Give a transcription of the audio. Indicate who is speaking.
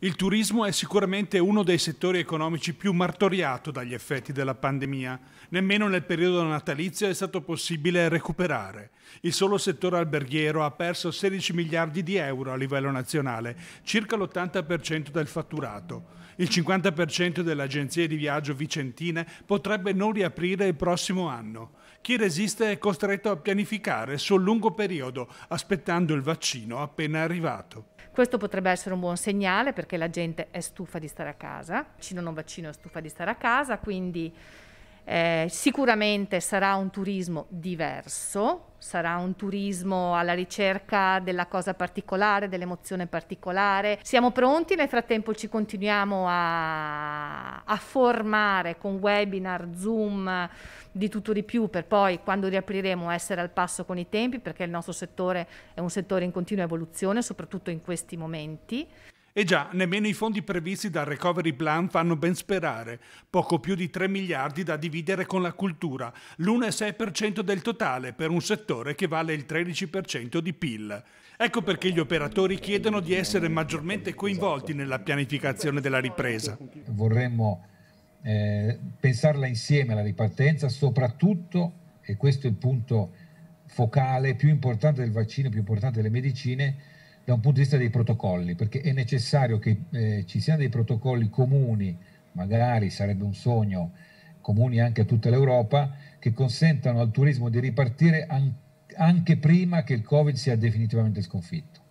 Speaker 1: Il turismo è sicuramente uno dei settori economici più martoriato dagli effetti della pandemia. Nemmeno nel periodo natalizio è stato possibile recuperare. Il solo settore alberghiero ha perso 16 miliardi di euro a livello nazionale, circa l'80% del fatturato. Il 50% delle agenzie di viaggio vicentine potrebbe non riaprire il prossimo anno. Chi resiste è costretto a pianificare sul lungo periodo, aspettando il vaccino appena arrivato.
Speaker 2: Questo potrebbe essere un buon segnale perché la gente è stufa di stare a casa, vaccino non vaccino è stufa di stare a casa, quindi eh, sicuramente sarà un turismo diverso, sarà un turismo alla ricerca della cosa particolare, dell'emozione particolare. Siamo pronti, nel frattempo ci continuiamo a, a formare con webinar, Zoom, di tutto di più per poi quando riapriremo essere al passo con i tempi perché il nostro settore è un settore in continua evoluzione, soprattutto in questi momenti.
Speaker 1: E già, nemmeno i fondi previsti dal Recovery Plan fanno ben sperare, poco più di 3 miliardi da dividere con la cultura, l'1,6% del totale per un settore che vale il 13% di PIL. Ecco perché gli operatori chiedono di essere maggiormente coinvolti nella pianificazione della ripresa.
Speaker 3: Vorremmo eh, pensarla insieme alla ripartenza, soprattutto, e questo è il punto focale più importante del vaccino, più importante delle medicine, da un punto di vista dei protocolli, perché è necessario che eh, ci siano dei protocolli comuni, magari sarebbe un sogno, comuni anche a tutta l'Europa, che consentano al turismo di ripartire an- anche prima che il Covid sia definitivamente sconfitto.